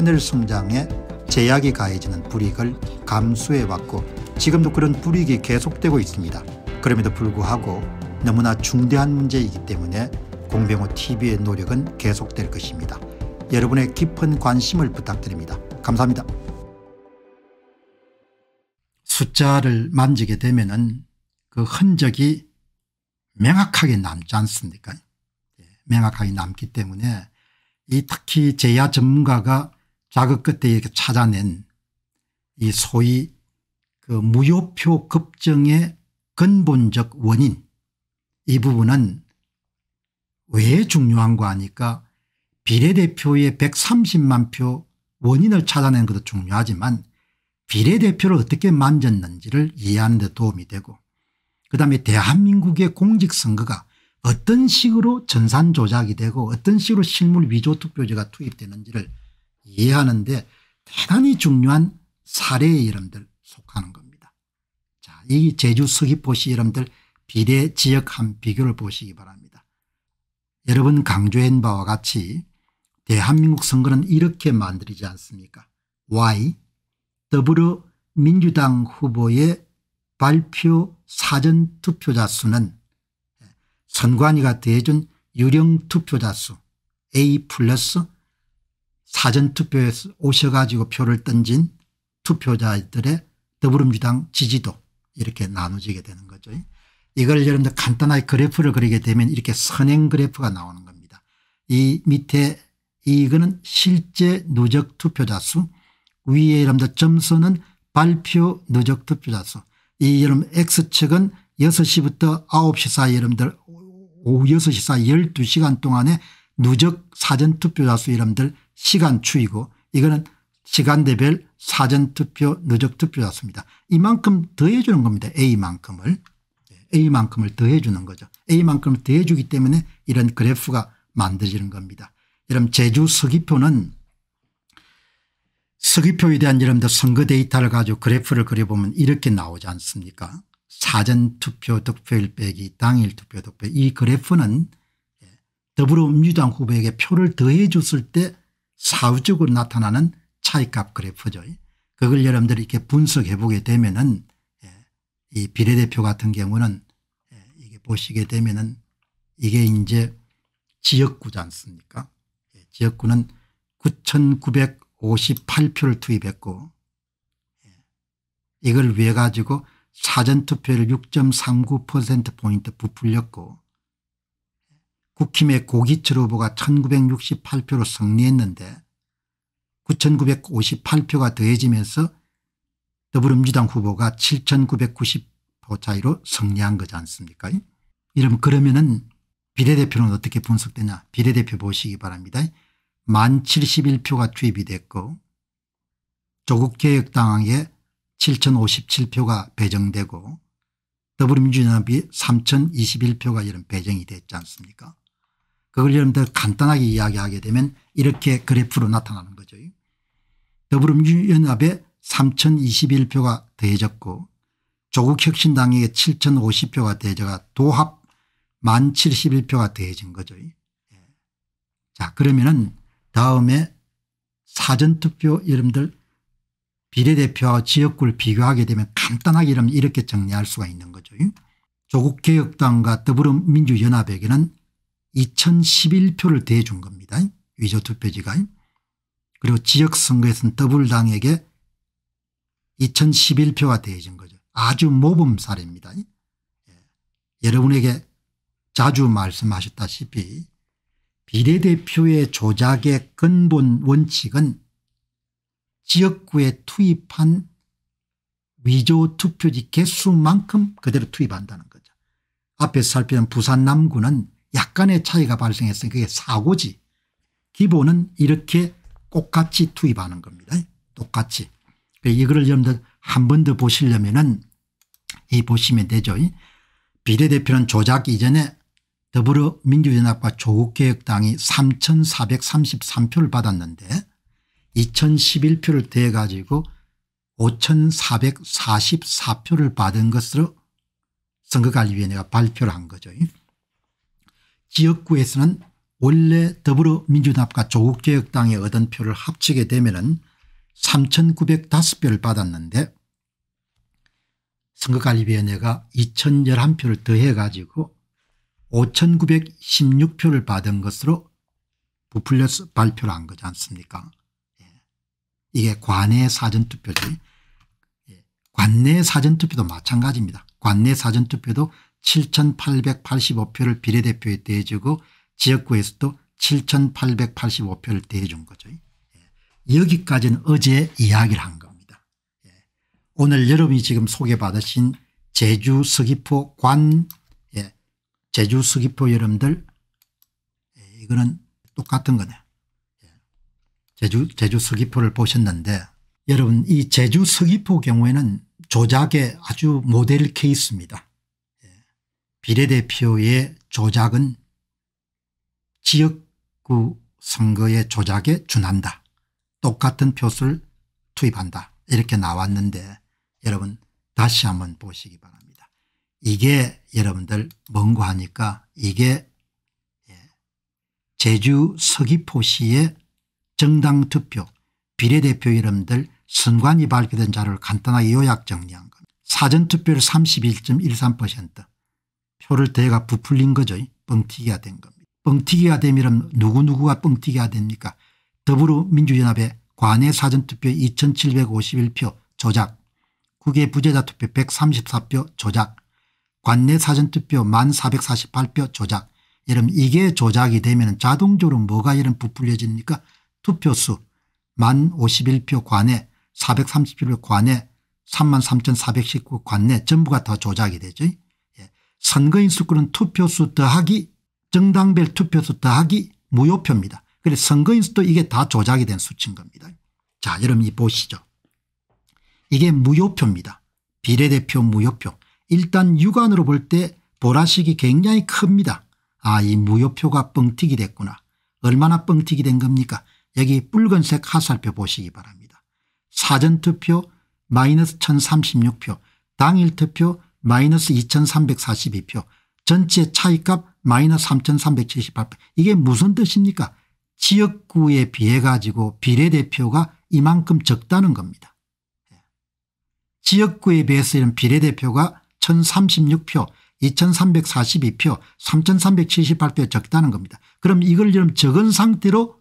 하늘 성장에 제약이 가해지는 불이익을 감수해왔고 지금도 그런 불이익이 계속되고 있습니다. 그럼에도 불구하고 너무나 중대한 문제이기 때문에 공병호 TV의 노력은 계속될 것입니다. 여러분의 깊은 관심을 부탁드립니다. 감사합니다. 숫자를 만지게 되면은 그 흔적이 명확하게 남지 않습니까? 예, 명확하게 남기 때문에 이 특히 제야 전문가가 자극 끝에 이렇게 찾아낸 이 소위 그 무효표 급증의 근본적 원인 이 부분은 왜 중요한가 하니까 비례대표의 130만 표 원인을 찾아낸 것도 중요하지만 비례대표를 어떻게 만졌는지를 이해하는 데 도움이 되고 그다음에 대한민국의 공직선거가 어떤 식으로 전산 조작이 되고 어떤 식으로 실물 위조 투표제가 투입되는지를 이해하는데 대단히 중요한 사례의 이름들 속하는 겁니다. 자, 이 제주 서귀포시 이름들 비례 지역 한 비교를 보시기 바랍니다. 여러분 강조한 바와 같이 대한민국 선거는 이렇게 만들지 않습니까 Y 더불어민주당 후보의 발표 사전 투표자 수는 선관위가 대해준 유령 투표자 수 A 플러스 사전투표에 서 오셔가지고 표를 던진 투표자들의 더불어민주당 지지도 이렇게 나눠지게 되는 거죠. 이걸 여러분들 간단하게 그래프를 그리게 되면 이렇게 선행 그래프가 나오는 겁니다. 이 밑에 이거는 실제 누적 투표자 수 위에 여러분들 점수는 발표 누적 투표자 수이 여러분 X측은 6시부터 9시 사이 여러분들 오후 6시 사이 12시간 동안에 누적 사전투표자 수 여러분들 시간추이고 이거는 시간대별 사전투표 누적투표였습니다. 이만큼 더해 주는 겁니다. A만큼을. 네, A만큼을 더해 주는 거죠. A만큼을 더해 주기 때문에 이런 그래프가 만들어지는 겁니다. 여러분 제주 서귀표는 서귀표에 대한 여러분들 선거 데이터를 가지고 그래프를 그려보면 이렇게 나오지 않습니까 사전투표 득표율 빼기 당일 투표 득표 이 그래프는 예, 더불어민주당 후보에게 표를 더해 줬을 때 사후적으로 나타나는 차이값 그래프죠. 그걸 여러분들 이렇게 분석해 보게 되면은 예, 이 비례대표 같은 경우는 예, 이게 보시게 되면은 이게 이제 지역구지 않습니까? 예, 지역구는 9,958표를 투입했고 이걸 위해 가지고 사전투표를 6.39%포인트 부풀렸고 국힘의 고기철 후보가 1968표로 승리했는데 9958표가 더해지면서 더불어민주당 후보가 7990표 차이로 승리한 거지 않습니까 이러면 그러면은 비례대표는 어떻게 분석되냐 비례대표 보시기 바랍니다. 만 71표가 투입이 됐고 조국개혁당에 7057표가 배정되고 더불어민주연이 3021표가 이런 배정이 됐지 않습니까 그걸 좀더 간단하게 이야기하게 되면 이렇게 그래프로 나타나는 거죠. 더불어민주연합에 3021표가 더해졌고 조국혁신당에게 7050표가 더해져가 도합 1071표가 더해진 거죠. 예. 자 그러면은 다음에 사전투표 여러분들 비례대표와 지역구를 비교하게 되면 간단하게 이렇게 정리할 수가 있는 거죠. 조국개혁당과 더불어민주연합에게는 2011표를 대준 겁니다. 위조 투표지가. 그리고 지역선거에서는 더블당에게 2011표가 대해진 거죠. 아주 모범사례입니다. 예. 여러분에게 자주 말씀하셨다시피 비례대표의 조작의 근본 원칙은 지역구에 투입한 위조 투표지 개수만큼 그대로 투입한다는 거죠. 앞에서 살펴본 부산 남구는 약간의 차이가 발생했으니 그게 사고지 기본은 이렇게 똑같이 투입하는 겁니다. 똑같이. 이거 여러분들 한 번 더 보시려면은 이 보시면 되죠. 비례대표는 조작 이전에 더불어민주연합과 조국개혁당이 3433표를 받았는데 2011표를 더 가지고 5444표를 받은 것으로 선거관리위원회가 발표를 한 거죠. 지역구에서는 원래 더불어민주당과 조국개혁당이 얻은 표를 합치게 되면 은 3,905표를 받았는데 선거관리위원회가 2,011표를 더해 가지고 5,916표를 받은 것으로 부풀려서 발표를 한 거지 않습니까 예. 이게 관내 사전투표지 예. 관내 사전투표도 마찬가지입니다. 관내 사전투표도 7,885표를 비례대표에 대해주고 지역구에서도 7,885표를 대해준 거죠. 예. 여기까지는 어제 이야기를 한 겁니다. 예. 오늘 여러분이 지금 소개받으신 제주 서귀포 관 예. 제주 서귀포 여러분들 이거는 똑같은 거네. 제주 제주 서귀포를 보셨는데 여러분 이 제주 서귀포 경우에는 조작의 아주 모델 케이스입니다. 비례대표의 조작은 지역구 선거의 조작에 준한다. 똑같은 표수를 투입한다. 이렇게 나왔는데 여러분 다시 한번 보시기 바랍니다. 이게 여러분들 뭔고하니까 이게 예, 제주 서귀포시의 정당투표 비례대표 이름들 선관위 발표된 자료를 간단하게 요약 정리한 겁니다. 사전투표율 31.13% 소를 대가 부풀린 거죠. 뻥튀기가 된 겁니다. 뻥튀기가 되면 누구누구가 뻥튀기가 됩니까 더불어민주연합의 관외 사전투표 2751표 조작 국외 부재자 투표 134표 조작 관내 사전투표 1448표 조작 여러분 이게 조작이 되면 자동적으로 뭐가 이런 부풀려집니까 투표수 1051표 관내 431표 관내 33,419 관내 전부가 다 조작이 되죠. 선거인수권은 투표수 더하기 정당별 투표수 더하기 무효표입니다. 그래서 선거인수도 이게 다 조작이 된 수치인 겁니다. 자 여러분 이 보시죠. 이게 무효표입니다. 비례대표 무효표. 일단 육안으로 볼 때보라식이 굉장히 큽니다. 아이 무효표가 뻥튀기 됐구나. 얼마나 뻥튀기 된 겁니까 여기 붉은색 하살표 보시기 바랍니다. 사전투표 마이너스 1036표 당일투표 마이너스 2342표 전체 차이값 마이너스 3378표 이게 무슨 뜻입니까 지역구에 비해 가지고 비례대표가 이만큼 적다는 겁니다. 예. 지역구에 비해서 이런 비례대표가 1036표 2342표 3378표 적다는 겁니다. 그럼 이걸 좀 적은 상태로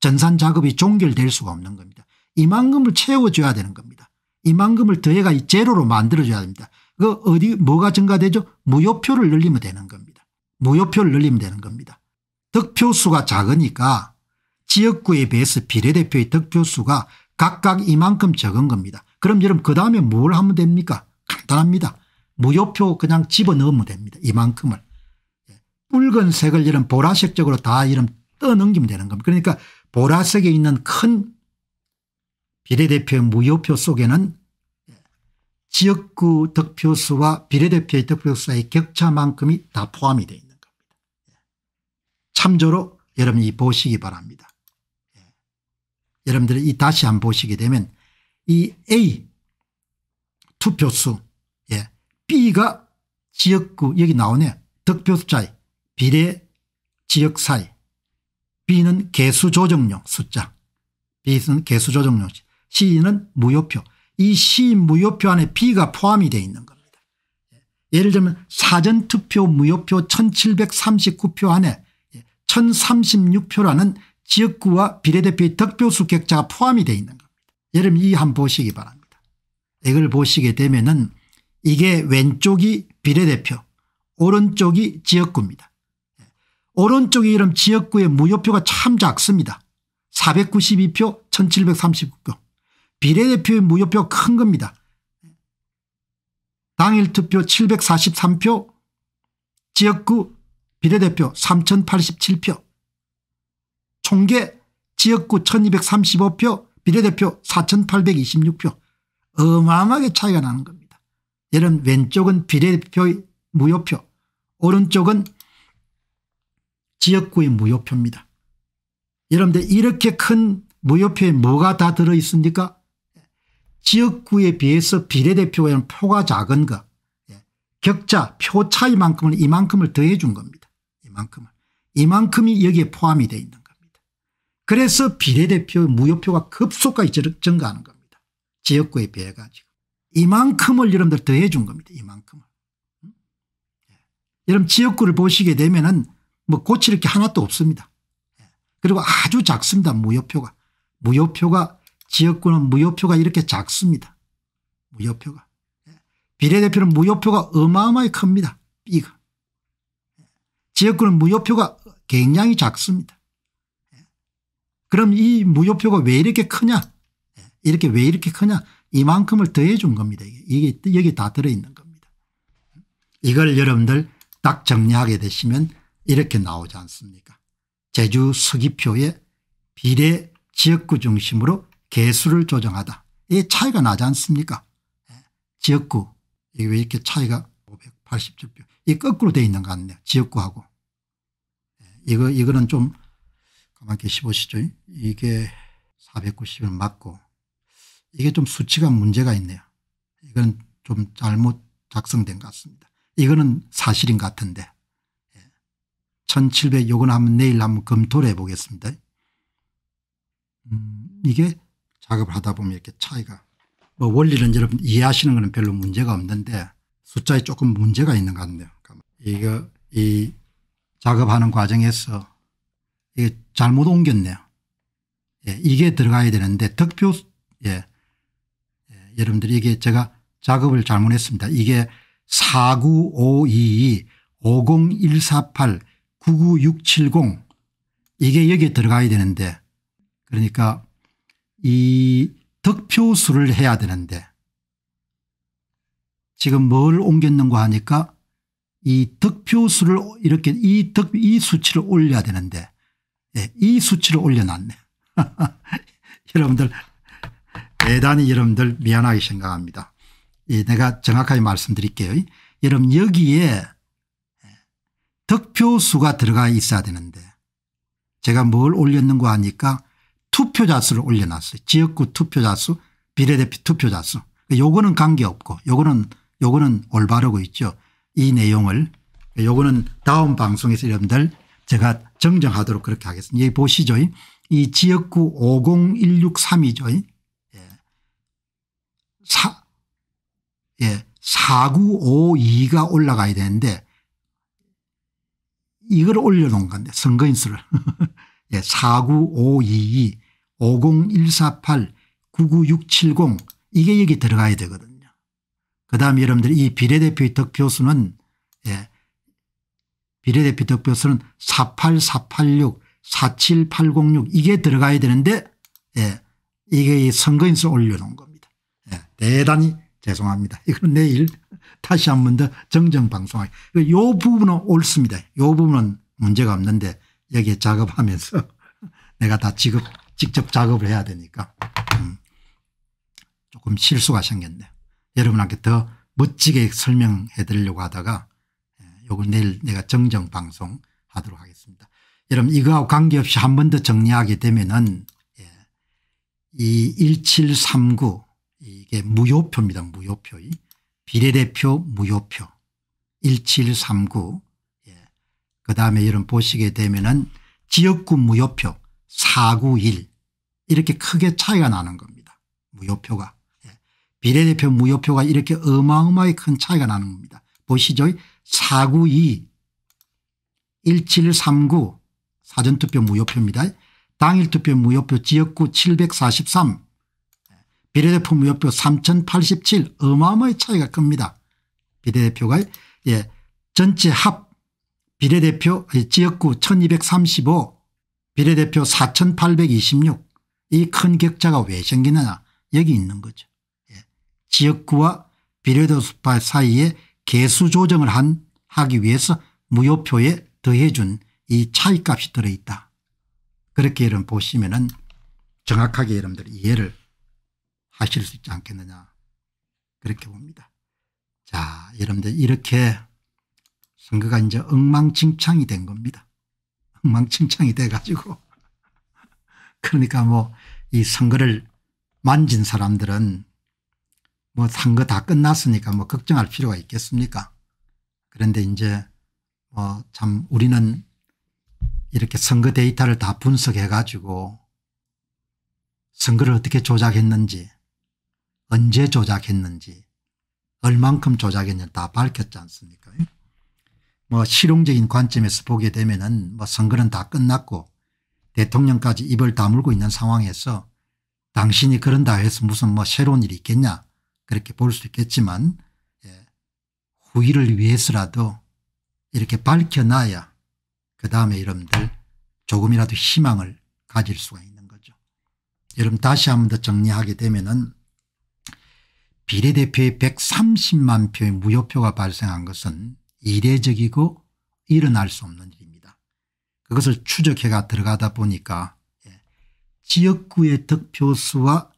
전산 작업이 종결될 수가 없는 겁니다. 이만큼을 채워줘야 되는 겁니다. 이만큼을 더해가 제로로 만들어줘야 됩니다. 그 어디 뭐가 증가되죠? 무효표를 늘리면 되는 겁니다. 무효표를 늘리면 되는 겁니다. 득표수가 작으니까 지역구에 비해서 비례대표의 득표수가 각각 이만큼 적은 겁니다. 그럼 여러분 그 다음에 뭘 하면 됩니까? 간단합니다. 무효표 그냥 집어넣으면 됩니다. 이만큼을. 예. 붉은색을 이런 보라색적으로 다이름 떠넘기면 되는 겁니다. 그러니까 보라색에 있는 큰비례대표 무효표 속에는 지역구 득표수와 비례대표의 득표수의 격차만큼이 다 포함이 되어 있는 겁니다. 예. 참조로 여러분이 보시기 바랍니다. 예. 여러분들이 이 다시 한번 보시게 되면 이 A 투표수 예. B가 지역구 여기 나오네 득표수 차이 비례 지역 사이 B는 개수 조정용 숫자 B는 개수 조정용 C는 무효표 이시 무효표 안에 B가 포함이 되어 있는 겁니다. 예를 들면 사전투표 무효표 1739표 안에 1036표라는 지역구와 비례대표의 득표수 격차가 포함이 되어 있는 겁니다. 예를 들이한 보시기 바랍니다. 이걸 보시게 되면 은 이게 왼쪽이 비례대표 오른쪽이 지역구입니다. 오른쪽이 이름 지역구의 무효표가 참 작습니다. 492표 1739표 비례대표의 무효표 큰 겁니다. 당일 투표 743표 지역구 비례대표 3087표 총계 지역구 1235표 비례대표 4826표 어마어마하게 차이가 나는 겁니다. 이런 왼쪽은 비례대표의 무효표 오른쪽은 지역구의 무효표입니다. 여러분들 이렇게 큰 무효표에 뭐가 다 들어있습니까 지역구에 비해서 비례대표에는 표가 작은 것격자표 예, 차이만큼을 이만큼을 더해 준 겁니다. 이만큼을. 이만큼이 여기에 포함이 되어 있는 겁니다. 그래서 비례대표 무효표가 급속하게 증가하는 겁니다. 지역구에 비해 가지고. 이만큼을 여러분들 더해 준 겁니다. 이만큼을. 음? 예. 여러분 지역구를 보시게 되면은 뭐 고칠 게 하나도 없습니다. 예. 그리고 아주 작습니다. 무효표가. 무효표가 지역구는 무효표가 이렇게 작습니다. 무효표가. 예. 비례대표는 무효표가 어마어마히 큽니다. B가. 예. 지역구는 무효표가 굉장히 작습니다. 예. 그럼 이 무효표가 왜 이렇게 크냐 이렇게 왜 이렇게 크냐 이만큼을 더해 준 겁니다. 이게 여기 다 들어있는 겁니다. 이걸 여러분들 딱 정리하게 되시면 이렇게 나오지 않습니까 제주 서귀표의 비례 지역구 중심으로 개수를 조정하다. 이 차이가 나지 않습니까? 예. 지역구 이게 왜 이렇게 차이가 587표 이 거꾸로 되어 있는 것 같네요. 지역구하고 예. 이거 이거는 좀 가만히 계시보시죠. 이게 490을 맞고 이게 좀 수치가 문제가 있네요. 이건 좀 잘못 작성된 것 같습니다. 이거는 사실인 것 같은데 1700 예. 요건 한번 내일 한번 검토를 해보겠습니다. 음, 이게 작업을 하다 보면 이렇게 차이가 뭐 원리는 여러분 이해하시는 거는 별로 문제가 없는데 숫자에 조금 문제가 있는 것 같네요. 그러니까 뭐 이거 이 작업하는 과정에서 이게 잘못 옮겼네요. 예, 이게 들어가야 되는데 득표 예, 예, 여러분들 이게 제가 작업을 잘못했습니다. 이게 49522 50148 99670 이게 여기에 들어가야 되는데 그러니까 이 득표수를 해야 되는데 지금 뭘 옮겼는가 하니까 이 득표수를 이렇게 이 득, 이 수치를 올려야 되는데 예, 이 수치를 올려놨네. 여러분들 대단히 여러분들 미안하게 생각합니다. 예, 내가 정확하게 말씀드릴게요. 여러분 여기에 득표수가 들어가 있어야 되는데 제가 뭘 올렸는가 하니까 투표자 수를 올려놨어요. 지역구 투표자 수 비례대표 투표자 수 요거는 관계없고 요거는 요거는 올바르고 있죠. 이 내용을 요거는 다음 방송에서 여러분들 제가 정정하도록 그렇게 하겠습니다. 여기 보시죠. 이 지역구 501632죠. 예. 사, 예. 4952가 올라가야 되는데 이걸 올려놓은 건데 선거인수를 예. 49522 50148 99670 이게 여기 들어가야 되거든요. 그 다음에 여러분들 이 비례대표의 득표수는 예, 비례대표 득표수는 48486 47806 이게 들어가야 되는데 예, 이게 선거인수 올려놓은 겁니다. 예, 대단히 죄송합니다. 이건 내일 다시 한 번 더 정정 방송하기. 이 그 부분은 옳습니다. 이 부분은 문제가 없는데 여기에 작업하면서 내가 다 지급 직접 작업을 해야 되니까 음. 조금 실수가 생겼네요. 여러분한테 더 멋지게 설명해 드리려고 하다가 예, 요걸 내일 내가 정정 방송 하도록 하겠습니다. 여러분 이거하고 관계없이 한 번 더 정리하게 되면은 예, 이1739 이게 무효표입니다. 무효표. 비례대표 무효표 1739 예. 그다음에 여러분 보시게 되면은 지역구 무효표 491 이렇게 크게 차이가 나는 겁니다. 무효표가. 예. 비례대표 무효표가 이렇게 어마어마하게 큰 차이가 나는 겁니다. 보시죠. 492 1739 사전투표 무효표입니다. 당일투표 무효표 지역구 743 예. 비례대표 무효표 3087 어마어마하게 차이가 큽니다. 비례대표가 예 전체 합 비례대표 지역구 1235 비례대표 4826 이큰 격차가 왜 생기느냐 여기 있는 거죠. 예. 지역구와 비례대수파 사이에 개수 조정을 한 하기 위해서 무효표에 더해준 이 차이값이 들어있다. 그렇게 여러분 보시면 은 정확하게 여러분들 이해를 하실 수 있지 않겠느냐 그렇게 봅니다. 자 여러분들 이렇게 선거가 이제 엉망진창이 된 겁니다. 엉망진창이 돼가지고 그러니까 뭐 이 선거를 만진 사람들은 뭐 선거 다 끝났으니까 뭐 걱정할 필요가 있겠습니까 그런데 이제 뭐참 우리는 이렇게 선거 데이터를 다 분석해 가지고 선거를 어떻게 조작했는지 언제 조작했는지 얼만큼 조작했는지 다 밝혔지 않습니까 뭐 실용적인 관점에서 보게 되면 은뭐 선거는 다 끝났고 대통령까지 입을 다물고 있는 상황에서 당신이 그런다 해서 무슨 뭐 새로운 일이 있겠냐 그렇게 볼 수 있겠지만 예. 후일를 위해서라도 이렇게 밝혀놔야 그 다음에 여러분들 조금이라도 희망을 가질 수가 있는 거죠. 여러분 다시 한 번 더 정리하게 되면은 비례대표의 130만 표의 무효표가 발생한 것은 이례적이고 일어날 수 없는 그것을 추적해가 들어가다 보니까 예, 지역구의 득표수와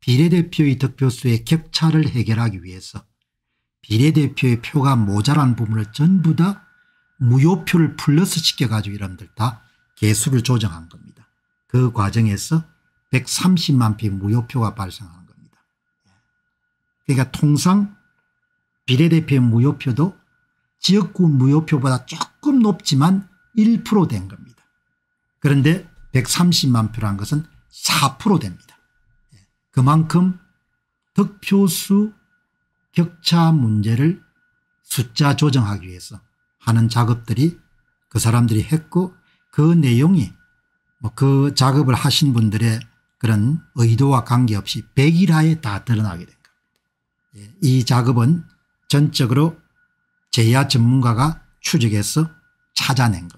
비례대표의 득표수의 격차를 해결하기 위해서 비례대표의 표가 모자란 부분을 전부 다 무효표를 플러스 시켜가지고 이런들 다 개수를 조정한 겁니다. 그 과정에서 130만 표의 무효표가 발생하는 겁니다. 예. 그러니까 통상 비례대표 의 무효표도 지역구 무효표보다 조금 높지만 1%된 겁니다. 그런데 130만 표란 것은 4% 됩니다. 예. 그만큼 득표수 격차 문제를 숫자 조정하기 위해서 하는 작업들이 그 사람들이 했고 그 내용이 뭐그 작업을 하신 분들의 그런 의도와 관계없이 백일하에 다 드러나게 된 겁니다. 예. 이 작업은 전적으로 제야 전문가가 추적해서 찾아낸 겁니다.